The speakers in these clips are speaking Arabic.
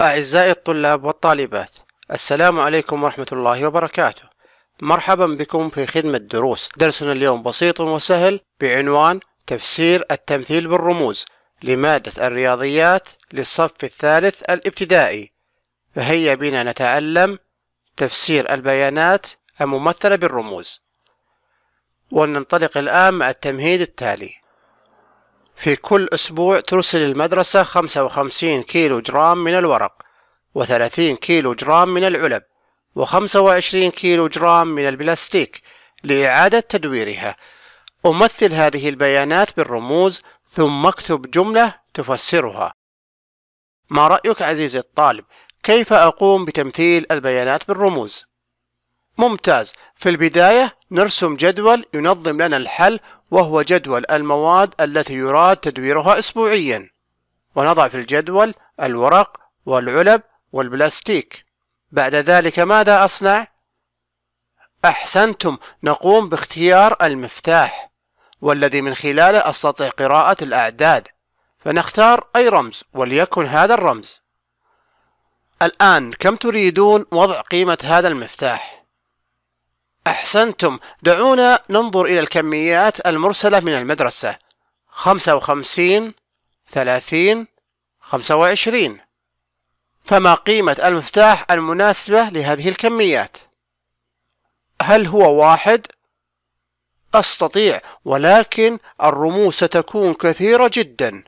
أعزائي الطلاب والطالبات السلام عليكم ورحمة الله وبركاته مرحبا بكم في خدمة دروس درسنا اليوم بسيط وسهل بعنوان تفسير التمثيل بالرموز لمادة الرياضيات للصف الثالث الابتدائي فهيا بنا نتعلم تفسير البيانات الممثلة بالرموز ولننطلق الآن مع التمهيد التالي في كل أسبوع ترسل المدرسة 55 كيلو جرام من الورق و30 كيلو جرام من العلب و25 كيلو جرام من البلاستيك لإعادة تدويرها أمثل هذه البيانات بالرموز ثم اكتب جملة تفسرها ما رأيك عزيزي الطالب؟ كيف أقوم بتمثيل البيانات بالرموز؟ ممتاز في البداية نرسم جدول ينظم لنا الحل وهو جدول المواد التي يراد تدويرها أسبوعيا ونضع في الجدول الورق والعلب والبلاستيك بعد ذلك ماذا أصنع؟ أحسنتم نقوم باختيار المفتاح والذي من خلاله أستطيع قراءة الأعداد فنختار أي رمز وليكن هذا الرمز الآن كم تريدون وضع قيمة هذا المفتاح؟ أحسنتم دعونا ننظر إلى الكميات المرسلة من المدرسة خمسة وخمسين ثلاثين خمسة وعشرين فما قيمة المفتاح المناسبة لهذه الكميات؟ هل هو واحد؟ أستطيع ولكن الرموز ستكون كثيرة جدا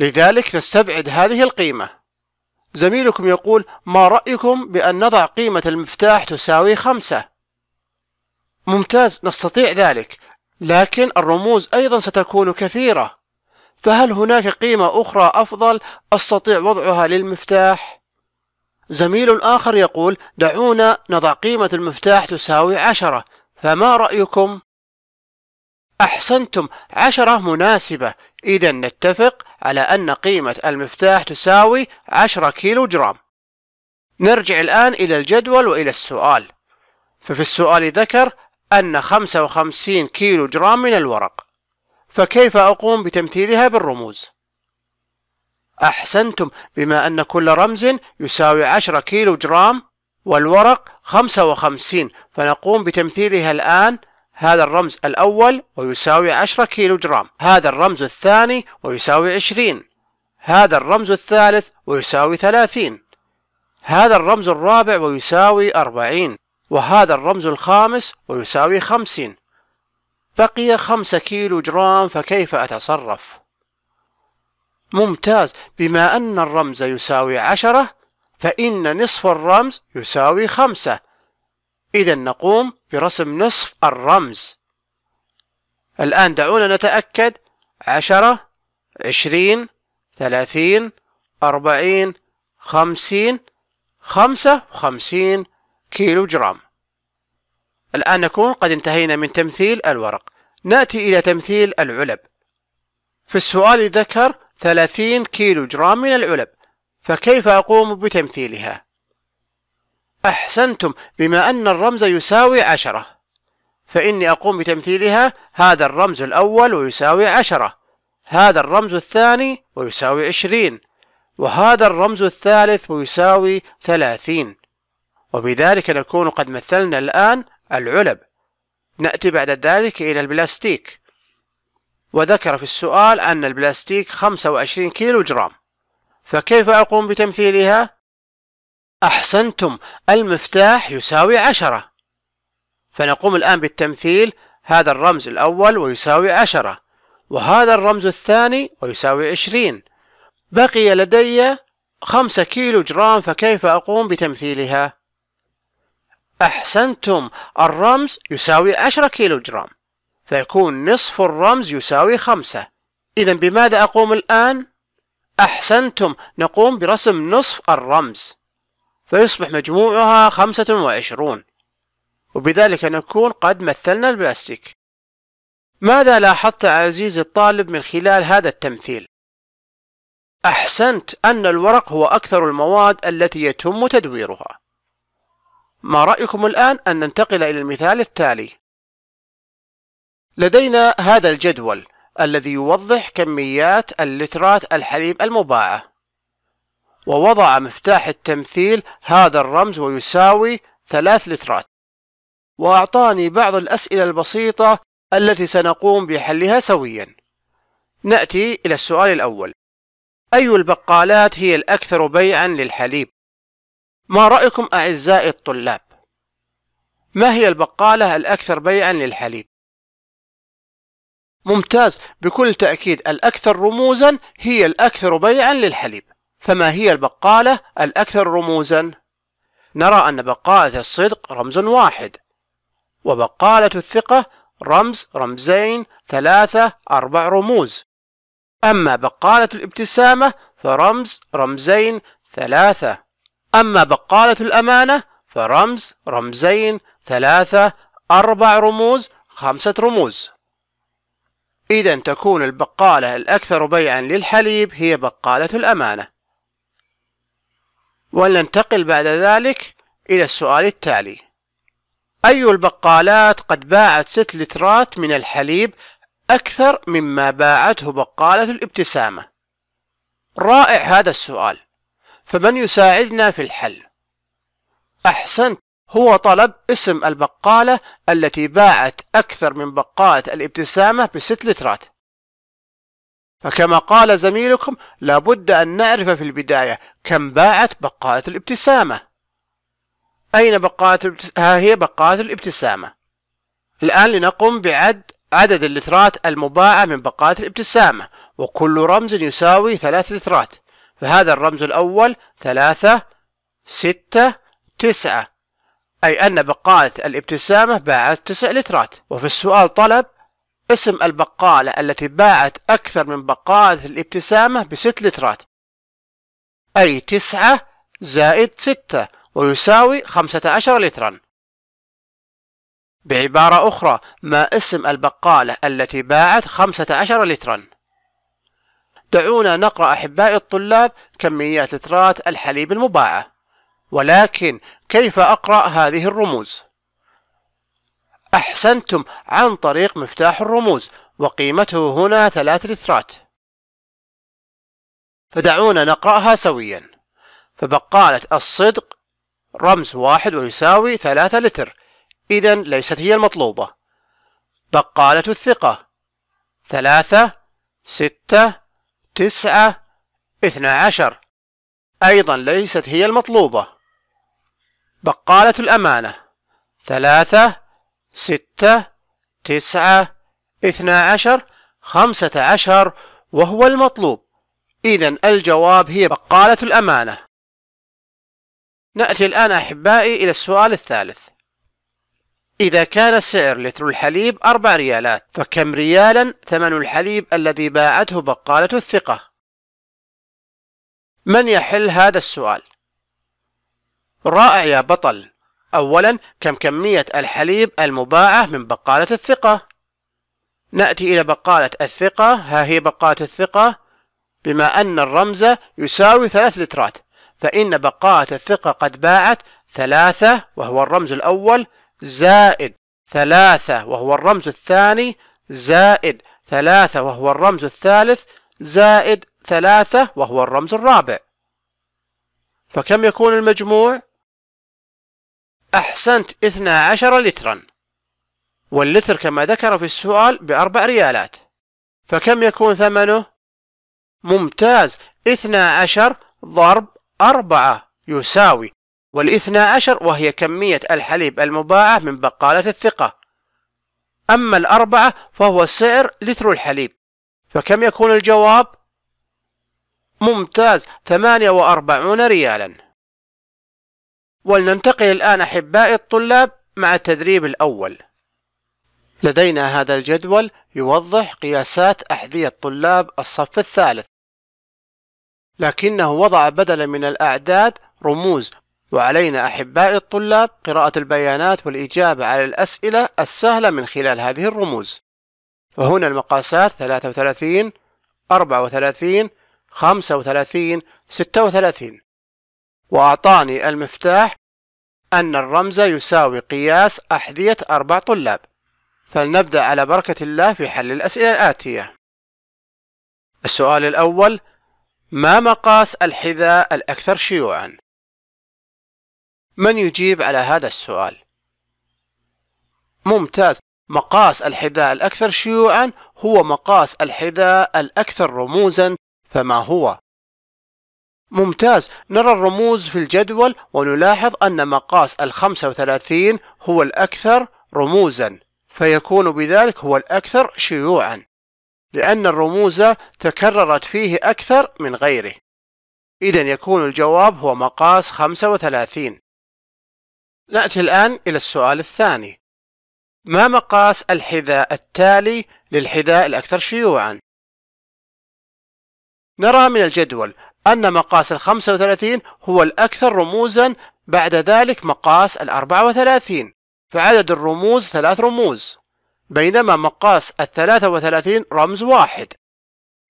لذلك نستبعد هذه القيمة زميلكم يقول ما رأيكم بأن نضع قيمة المفتاح تساوي خمسة؟ ممتاز نستطيع ذلك لكن الرموز أيضا ستكون كثيرة فهل هناك قيمة أخرى أفضل أستطيع وضعها للمفتاح؟ زميل آخر يقول دعونا نضع قيمة المفتاح تساوي عشرة فما رأيكم؟ أحسنتم عشرة مناسبة إذا نتفق على أن قيمة المفتاح تساوي عشرة كيلو جرام نرجع الآن إلى الجدول وإلى السؤال ففي السؤال ذكر أن 55 كيلو جرام من الورق فكيف أقوم بتمثيلها بالرموز؟ أحسنتم بما أن كل رمز يساوي 10 كيلو جرام والورق 55 فنقوم بتمثيلها الآن هذا الرمز الأول ويساوي 10 كيلو جرام هذا الرمز الثاني ويساوي 20 هذا الرمز الثالث ويساوي 30 هذا الرمز الرابع ويساوي 40 وهذا الرمز الخامس ويساوي خمسين بقي خمسة كيلو جرام فكيف أتصرف؟ ممتاز بما أن الرمز يساوي عشرة فإن نصف الرمز يساوي خمسة إذا نقوم برسم نصف الرمز الآن دعونا نتأكد عشرة عشرين ثلاثين أربعين خمسين خمسة وخمسين كيلو جرام الآن نكون قد انتهينا من تمثيل الورق نأتي إلى تمثيل العلب في السؤال ذكر 30 كيلو جرام من العلب فكيف أقوم بتمثيلها؟ أحسنتم بما أن الرمز يساوي عشرة فإني أقوم بتمثيلها هذا الرمز الأول ويساوي عشرة هذا الرمز الثاني ويساوي عشرين وهذا الرمز الثالث ويساوي ثلاثين وبذلك نكون قد مثلنا الآن العلب نأتي بعد ذلك إلى البلاستيك وذكر في السؤال أن البلاستيك 25 كيلو جرام فكيف أقوم بتمثيلها؟ أحسنتم المفتاح يساوي عشرة فنقوم الآن بالتمثيل هذا الرمز الأول ويساوي عشرة وهذا الرمز الثاني ويساوي عشرين بقي لدي خمسة كيلو جرام فكيف أقوم بتمثيلها؟ أحسنتم الرمز يساوي 10 كيلو جرام فيكون نصف الرمز يساوي 5 إذا بماذا أقوم الآن؟ أحسنتم نقوم برسم نصف الرمز فيصبح مجموعها 25 وبذلك نكون قد مثلنا البلاستيك ماذا لاحظت عزيزي الطالب من خلال هذا التمثيل؟ أحسنت أن الورق هو أكثر المواد التي يتم تدويرها ما رأيكم الآن أن ننتقل إلى المثال التالي لدينا هذا الجدول الذي يوضح كميات اللترات الحليب المباعة ووضع مفتاح التمثيل هذا الرمز ويساوي ثلاث لترات وأعطاني بعض الأسئلة البسيطة التي سنقوم بحلها سويا نأتي إلى السؤال الأول أي البقالات هي الأكثر بيعا للحليب؟ ما رأيكم أعزائي الطلاب؟ ما هي البقالة الأكثر بيعا للحليب؟ ممتاز بكل تأكيد الأكثر رموزا هي الأكثر بيعا للحليب فما هي البقالة الأكثر رموزا؟ نرى أن بقالة الصدق رمز واحد وبقالة الثقة رمز رمزين ثلاثة أربع رموز أما بقالة الابتسامة فرمز رمزين ثلاثة أما بقالة الأمانة فرمز رمزين ثلاثة أربع رموز خمسة رموز إذا تكون البقالة الأكثر بيعا للحليب هي بقالة الأمانة ولننتقل بعد ذلك إلى السؤال التالي أي البقالات قد باعت ست لترات من الحليب أكثر مما باعته بقالة الابتسامة؟ رائع هذا السؤال فمن يساعدنا في الحل أحسنت هو طلب اسم البقالة التي باعت أكثر من بقالة الابتسامة بست لترات فكما قال زميلكم لابد أن نعرف في البداية كم باعت بقالة الابتسامة أين بقالة الابتس... ها هي بقالة الابتسامة الآن لنقوم بعد عدد اللترات المباعة من بقالة الابتسامة وكل رمز يساوي ثلاث لترات فهذا الرمز الأول ثلاثة ستة تسعة أي أن بقالة الابتسامة باعت تسع لترات وفي السؤال طلب اسم البقالة التي باعت أكثر من بقالة الابتسامة بست لترات أي تسعة زائد ستة ويساوي خمسة عشر لترا بعبارة أخرى ما اسم البقالة التي باعت خمسة عشر لترا دعونا نقرأ أحبائي الطلاب كميات لترات الحليب المباعة ولكن كيف أقرأ هذه الرموز؟ أحسنتم عن طريق مفتاح الرموز وقيمته هنا ثلاث لترات فدعونا نقرأها سويا فبقالة الصدق رمز واحد ويساوي ثلاثة لتر إذا ليست هي المطلوبة بقالة الثقة ثلاثة ستة تسعة اثنى عشر أيضا ليست هي المطلوبة بقالة الأمانة ثلاثة ستة تسعة اثنى عشر خمسة عشر وهو المطلوب إذا الجواب هي بقالة الأمانة نأتي الآن أحبائي إلى السؤال الثالث إذا كان سعر لتر الحليب أربع ريالات فكم ريالا ثمن الحليب الذي باعته بقالة الثقة؟ من يحل هذا السؤال؟ رائع يا بطل أولا كم كمية الحليب المباعة من بقالة الثقة؟ نأتي إلى بقالة الثقة ها هي بقالة الثقة بما أن الرمز يساوي ثلاث لترات فإن بقالة الثقة قد باعت ثلاثة وهو الرمز الأول زائد ثلاثة وهو الرمز الثاني زائد ثلاثة وهو الرمز الثالث زائد ثلاثة وهو الرمز الرابع فكم يكون المجموع؟ أحسنت 12 لترا واللتر كما ذكر في السؤال بأربع ريالات فكم يكون ثمنه؟ ممتاز 12 ضرب 4 يساوي والاثنى عشر وهي كمية الحليب المباعة من بقالة الثقة أما الأربعة فهو سعر لتر الحليب فكم يكون الجواب؟ ممتاز ثمانية وأربعون ريالا ولننتقل الآن أحبائي الطلاب مع التدريب الأول لدينا هذا الجدول يوضح قياسات أحذية طلاب الصف الثالث لكنه وضع بدلا من الأعداد رموز وعلينا أحبائي الطلاب قراءة البيانات والإجابة على الأسئلة السهلة من خلال هذه الرموز فهنا المقاسات 33 34 35 36 وأعطاني المفتاح أن الرمز يساوي قياس أحذية أربع طلاب فلنبدأ على بركة الله في حل الأسئلة الآتية السؤال الأول ما مقاس الحذاء الأكثر شيوعاً؟ من يجيب على هذا السؤال ممتاز مقاس الحذاء الأكثر شيوعا هو مقاس الحذاء الأكثر رموزا فما هو؟ ممتاز نرى الرموز في الجدول ونلاحظ أن مقاس الخمسة وثلاثين هو الأكثر رموزا فيكون بذلك هو الأكثر شيوعا لأن الرموز تكررت فيه أكثر من غيره إذا يكون الجواب هو مقاس 35 نأتي الآن إلى السؤال الثاني ما مقاس الحذاء التالي للحذاء الأكثر شيوعا؟ نرى من الجدول أن مقاس ال 35 هو الأكثر رموزا بعد ذلك مقاس ال 34 فعدد الرموز ثلاث رموز بينما مقاس ال 33 رمز واحد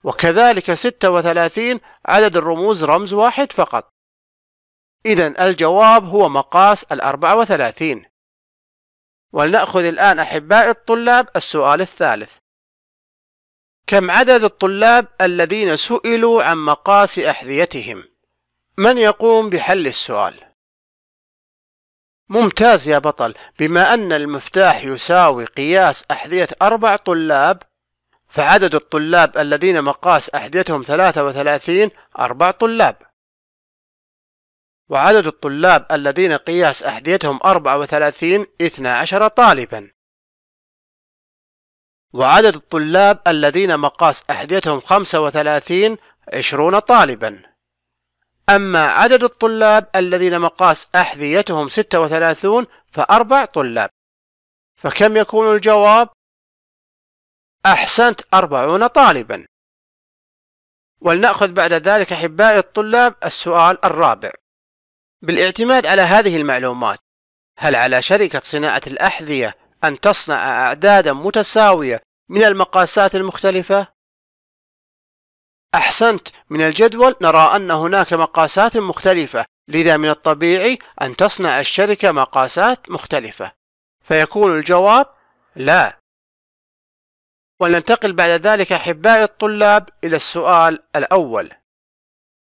وكذلك 36 عدد الرموز رمز واحد فقط إذا الجواب هو مقاس الأربعة وثلاثين ولنأخذ الآن أحباء الطلاب السؤال الثالث كم عدد الطلاب الذين سئلوا عن مقاس أحذيتهم؟ من يقوم بحل السؤال؟ ممتاز يا بطل بما أن المفتاح يساوي قياس أحذية أربع طلاب فعدد الطلاب الذين مقاس أحذيتهم 33 أربع طلاب وعدد الطلاب الذين قياس أحذيتهم 34 12 طالبا وعدد الطلاب الذين مقاس أحذيتهم 35 20 طالبا أما عدد الطلاب الذين مقاس أحذيتهم 36 فأربع طلاب فكم يكون الجواب؟ أحسنت أربعون طالبا ولنأخذ بعد ذلك أحبائي الطلاب السؤال الرابع بالاعتماد على هذه المعلومات هل على شركة صناعة الأحذية أن تصنع أعدادا متساوية من المقاسات المختلفة؟ أحسنت من الجدول نرى أن هناك مقاسات مختلفة لذا من الطبيعي أن تصنع الشركة مقاسات مختلفة فيكون الجواب لا ولننتقل بعد ذلك أحبائي الطلاب إلى السؤال الأول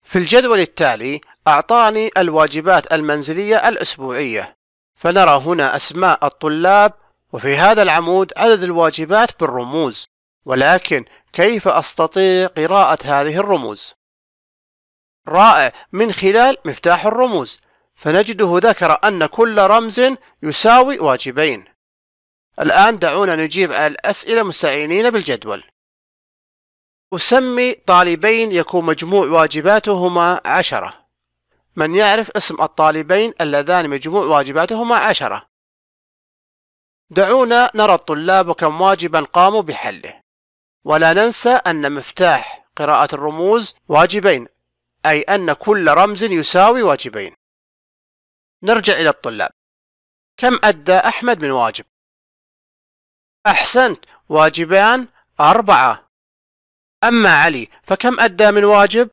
في الجدول التالي أعطاني الواجبات المنزلية الأسبوعية فنرى هنا أسماء الطلاب وفي هذا العمود عدد الواجبات بالرموز ولكن كيف أستطيع قراءة هذه الرموز؟ رائع من خلال مفتاح الرموز فنجده ذكر أن كل رمز يساوي واجبين الآن دعونا نجيب على الأسئلة مستعينين بالجدول أسمي طالبين يكون مجموع واجباتهما عشرة من يعرف اسم الطالبين اللذان مجموع واجباتهما عشرة دعونا نرى الطلاب كم واجبا قاموا بحله ولا ننسى أن مفتاح قراءة الرموز واجبين أي أن كل رمز يساوي واجبين نرجع إلى الطلاب كم أدى أحمد من واجب؟ أحسنت واجبان أربعة أما علي فكم أدى من واجب؟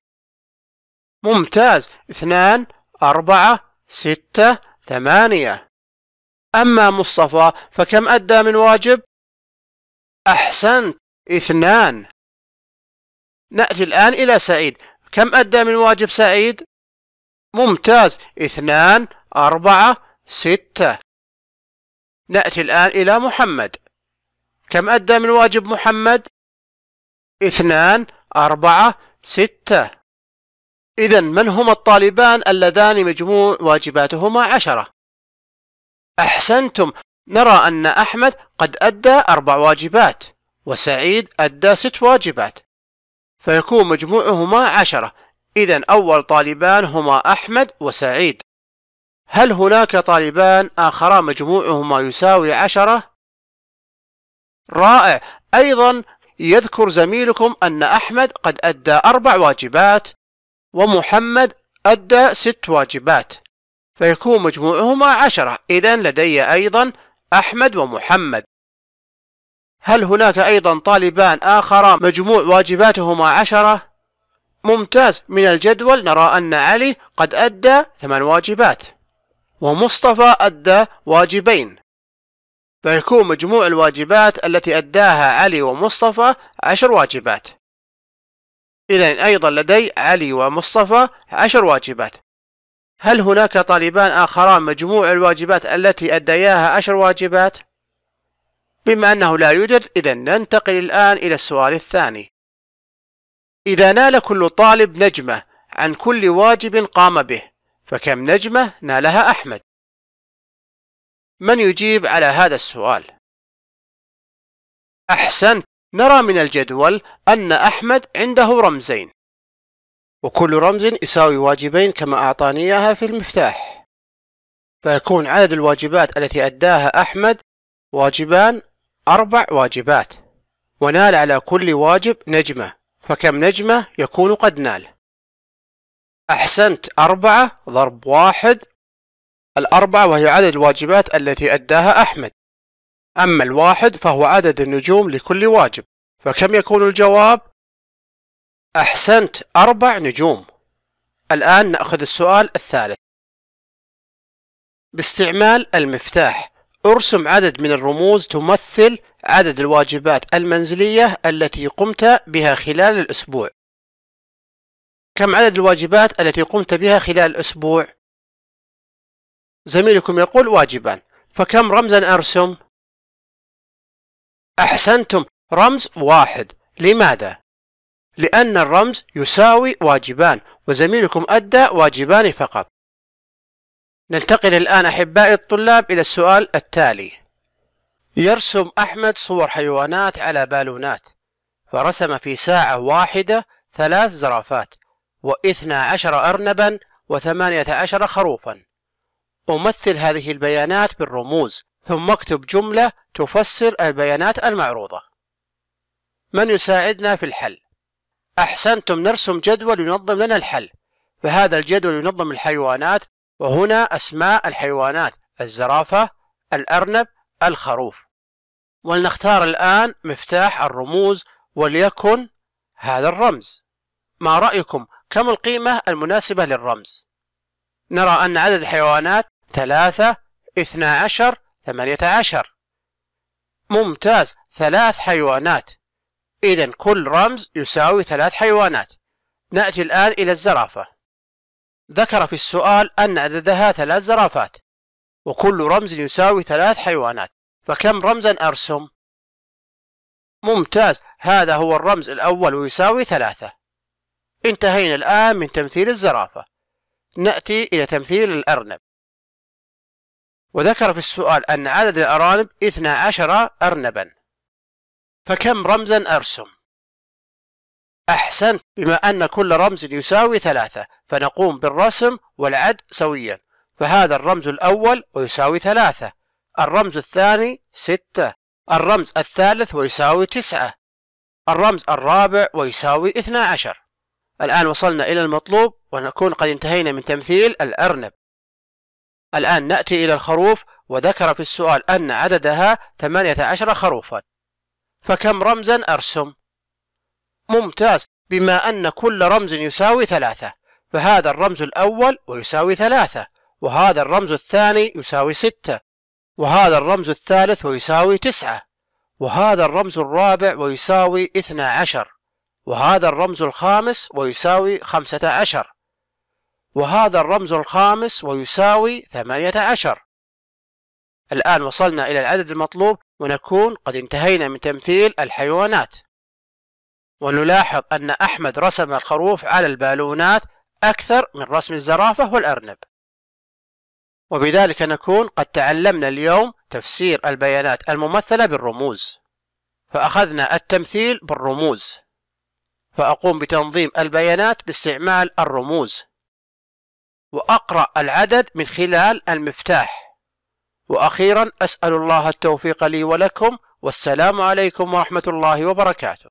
ممتاز اثنان أربعة ستة ثمانية أما مصطفى فكم أدى من واجب؟ أحسنت اثنان نأتي الآن إلى سعيد كم أدى من واجب سعيد؟ ممتاز اثنان أربعة ستة نأتي الآن إلى محمد كم أدى من واجب محمد؟ اثنان أربعة ستة إذا من هما الطالبان اللذان مجموع واجباتهما عشرة؟ أحسنتم نرى أن أحمد قد أدى أربع واجبات وسعيد أدى ست واجبات فيكون مجموعهما عشرة إذا أول طالبان هما أحمد وسعيد هل هناك طالبان آخران مجموعهما يساوي عشرة؟ رائع أيضا يذكر زميلكم أن أحمد قد أدى أربع واجبات ومحمد أدى ست واجبات فيكون مجموعهما عشرة إذا لدي أيضا أحمد ومحمد هل هناك أيضا طالبان آخران مجموع واجباتهما عشرة؟ ممتاز من الجدول نرى أن علي قد أدى ثمان واجبات ومصطفى أدى واجبين فيكون مجموع الواجبات التي أداها علي ومصطفى عشر واجبات إذا أيضا لدي علي ومصطفى عشر واجبات هل هناك طالبان آخران مجموع الواجبات التي أدياها عشر واجبات؟ بما أنه لا يوجد إذا ننتقل الآن إلى السؤال الثاني إذا نال كل طالب نجمة عن كل واجب قام به فكم نجمة نالها أحمد؟ من يجيب على هذا السؤال أحسنت نرى من الجدول أن أحمد عنده رمزين وكل رمز يساوي واجبين كما أعطاني إياها في المفتاح فيكون عدد الواجبات التي أداها أحمد واجبان أربع واجبات ونال على كل واجب نجمة فكم نجمة يكون قد نال أحسنت أربعة ضرب واحد الأربع وهي عدد الواجبات التي أداها أحمد أما الواحد فهو عدد النجوم لكل واجب فكم يكون الجواب؟ أحسنت أربع نجوم الآن نأخذ السؤال الثالث باستعمال المفتاح ارسم عدد من الرموز تمثل عدد الواجبات المنزلية التي قمت بها خلال الأسبوع كم عدد الواجبات التي قمت بها خلال الأسبوع؟ زميلكم يقول واجبان فكم رمزا أرسم؟ أحسنتم رمز واحد لماذا؟ لأن الرمز يساوي واجبان وزميلكم أدى واجبان فقط ننتقل الآن أحبائي الطلاب إلى السؤال التالي يرسم أحمد صور حيوانات على بالونات فرسم في ساعة واحدة ثلاث زرافات واثنا عشر أرنبا وثمانية عشر خروفا ومثل هذه البيانات بالرموز ثم اكتب جملة تفسر البيانات المعروضة من يساعدنا في الحل أحسنتم نرسم جدول ينظم لنا الحل فهذا الجدول ينظم الحيوانات وهنا أسماء الحيوانات الزرافة الأرنب الخروف ولنختار الآن مفتاح الرموز وليكن هذا الرمز ما رأيكم كم القيمة المناسبة للرمز؟ نرى أن عدد الحيوانات ثلاثة اثنى عشر ثمانية عشر ممتاز ثلاث حيوانات إذا كل رمز يساوي ثلاث حيوانات نأتي الآن إلى الزرافة ذكر في السؤال أن عددها ثلاث زرافات وكل رمز يساوي ثلاث حيوانات فكم رمزا أرسم؟ ممتاز هذا هو الرمز الأول ويساوي ثلاثة انتهينا الآن من تمثيل الزرافة نأتي إلى تمثيل الأرنب وذكر في السؤال أن عدد الأرانب 12 أرنبا فكم رمزا أرسم؟ أحسن بما أن كل رمز يساوي ثلاثة فنقوم بالرسم والعد سويا فهذا الرمز الأول ويساوي ثلاثة الرمز الثاني ستة الرمز الثالث ويساوي تسعة الرمز الرابع ويساوي اثنا عشر الآن وصلنا إلى المطلوب ونكون قد انتهينا من تمثيل الأرنب الآن نأتي إلى الخروف وذكر في السؤال أن عددها 18 خروفا فكم رمزا أرسم؟ ممتاز بما أن كل رمز يساوي ثلاثة فهذا الرمز الأول ويساوي ثلاثة وهذا الرمز الثاني يساوي ستة وهذا الرمز الثالث ويساوي تسعة وهذا الرمز الرابع ويساوي اثنى عشر وهذا الرمز الخامس ويساوي خمسة عشر وهذا الرمز الخامس ويساوي 18 الآن وصلنا إلى العدد المطلوب ونكون قد انتهينا من تمثيل الحيوانات ونلاحظ أن أحمد رسم الخروف على البالونات أكثر من رسم الزرافة والأرنب وبذلك نكون قد تعلمنا اليوم تفسير البيانات الممثلة بالرموز فأخذنا التمثيل بالرموز فأقوم بتنظيم البيانات باستعمال الرموز وأقرأ العدد من خلال المفتاح وأخيرا أسأل الله التوفيق لي ولكم والسلام عليكم ورحمة الله وبركاته